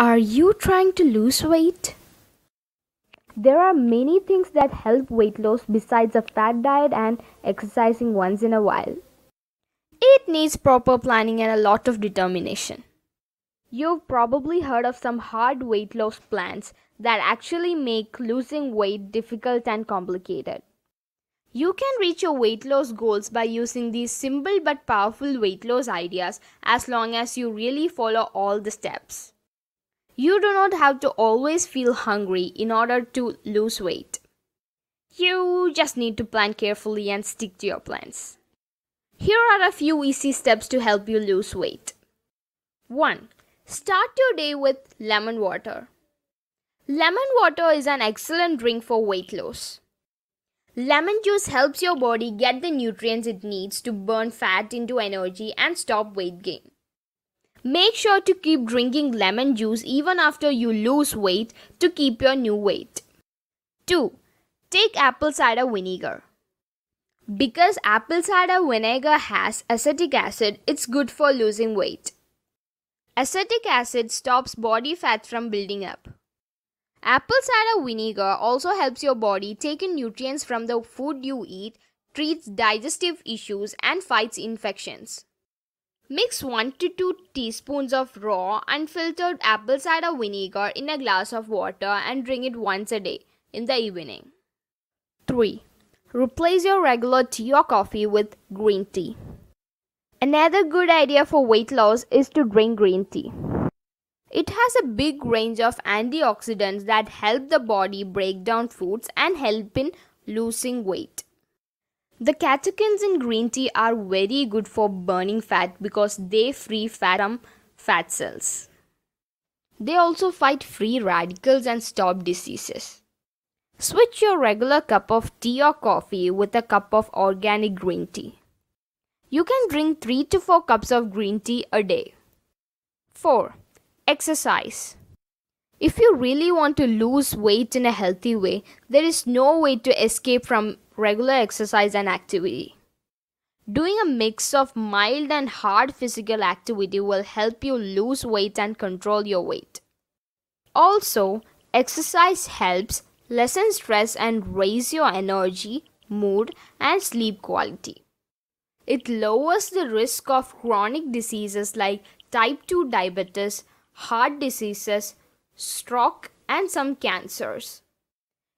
Are you trying to lose weight? There are many things that help weight loss besides a fat diet and exercising once in a while. It needs proper planning and a lot of determination. You've probably heard of some hard weight loss plans that actually make losing weight difficult and complicated. You can reach your weight loss goals by using these simple but powerful weight loss ideas as long as you really follow all the steps. You do not have to always feel hungry in order to lose weight. You just need to plan carefully and stick to your plans. Here are a few easy steps to help you lose weight. 1. Start your day with lemon water. Lemon water is an excellent drink for weight loss. Lemon juice helps your body get the nutrients it needs to burn fat into energy and stop weight gain. Make sure to keep drinking lemon juice even after you lose weight to keep your new weight. 2. Take apple cider vinegar. Because apple cider vinegar has acetic acid, it's good for losing weight. Acetic acid stops body fat from building up. Apple cider vinegar also helps your body take in nutrients from the food you eat, treats digestive issues, and fights infections. Mix 1 to 2 teaspoons of raw unfiltered apple cider vinegar in a glass of water and drink it once a day in the evening. 3. Replace your regular tea or coffee with green tea. Another good idea for weight loss is to drink green tea. It has a big range of antioxidants that help the body break down foods and help in losing weight. The catechins in green tea are very good for burning fat because they free fat from fat cells. They also fight free radicals and stop diseases. Switch your regular cup of tea or coffee with a cup of organic green tea. You can drink 3 to 4 cups of green tea a day. 4. Exercise. If you really want to lose weight in a healthy way, there is no way to escape from regular exercise and activity. Doing a mix of mild and hard physical activity will help you lose weight and control your weight. Also, exercise helps lessen stress and raise your energy, mood, and sleep quality. It lowers the risk of chronic diseases like type 2 diabetes, heart diseases, stroke, and some cancers.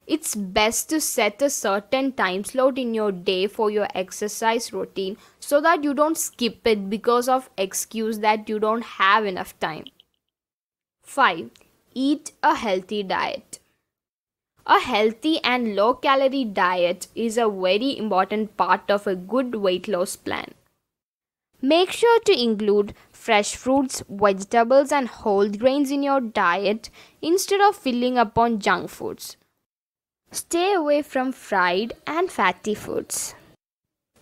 It's best to set a certain time slot in your day for your exercise routine so that you don't skip it because of excuse that you don't have enough time. 5. Eat a healthy diet. A healthy and low calorie diet is a very important part of a good weight loss plan. Make sure to include fresh fruits, vegetables, and whole grains in your diet instead of filling upon junk foods. Stay away from fried and fatty foods.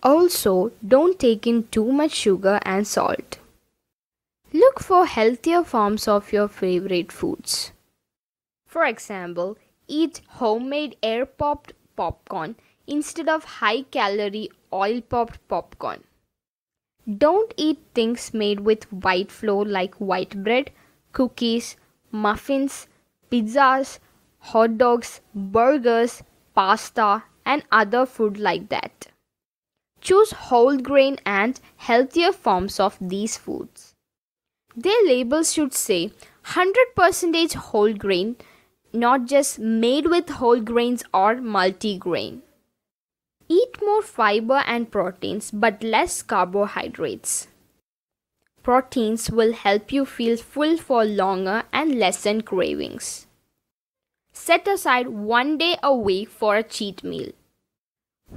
Also, don't take in too much sugar and salt. Look for healthier forms of your favorite foods. For example, eat homemade air popped popcorn instead of high calorie oil popped popcorn. Don't eat things made with white flour like white bread, cookies, muffins, pizzas, hot dogs, burgers, pasta, and other food like that. Choose whole grain and healthier forms of these foods. Their labels should say 100% whole grain, not just made with whole grains or multigrain. Eat more fiber and proteins but less carbohydrates. Proteins will help you feel full for longer and lessen cravings set aside one day a week for a cheat meal.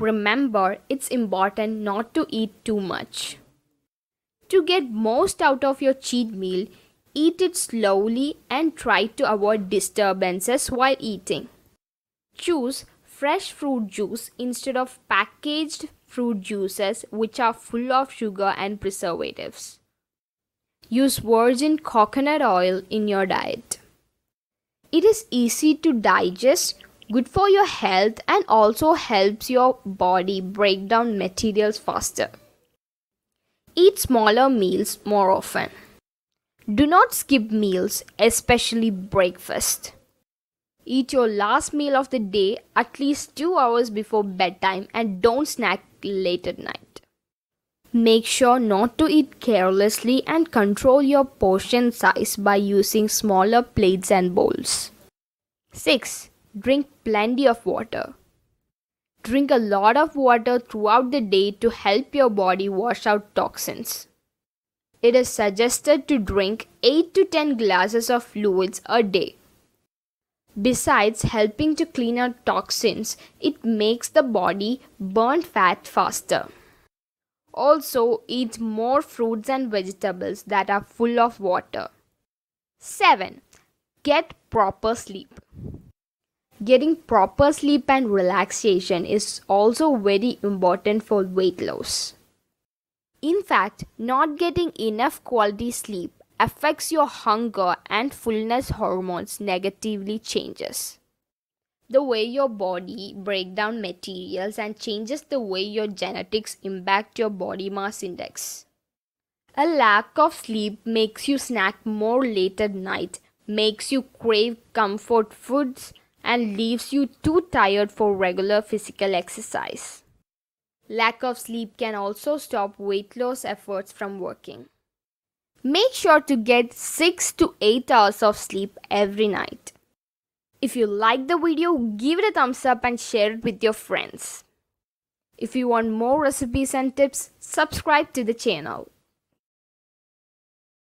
Remember, it's important not to eat too much. To get most out of your cheat meal, eat it slowly and try to avoid disturbances while eating. Choose fresh fruit juice instead of packaged fruit juices which are full of sugar and preservatives. Use virgin coconut oil in your diet. It is easy to digest, good for your health and also helps your body break down materials faster. Eat smaller meals more often. Do not skip meals, especially breakfast. Eat your last meal of the day at least 2 hours before bedtime and don't snack late at night. Make sure not to eat carelessly and control your portion size by using smaller plates and bowls. 6. Drink plenty of water. Drink a lot of water throughout the day to help your body wash out toxins. It is suggested to drink 8 to 10 glasses of fluids a day. Besides helping to clean out toxins, it makes the body burn fat faster. Also, eat more fruits and vegetables that are full of water. 7. Get proper sleep. Getting proper sleep and relaxation is also very important for weight loss. In fact, not getting enough quality sleep affects your hunger and fullness hormones negatively changes. The way your body break down materials and changes the way your genetics impact your body mass index. A lack of sleep makes you snack more late at night, makes you crave comfort foods, and leaves you too tired for regular physical exercise. Lack of sleep can also stop weight loss efforts from working. Make sure to get 6 to 8 hours of sleep every night. If you like the video, give it a thumbs up and share it with your friends. If you want more recipes and tips, subscribe to the channel.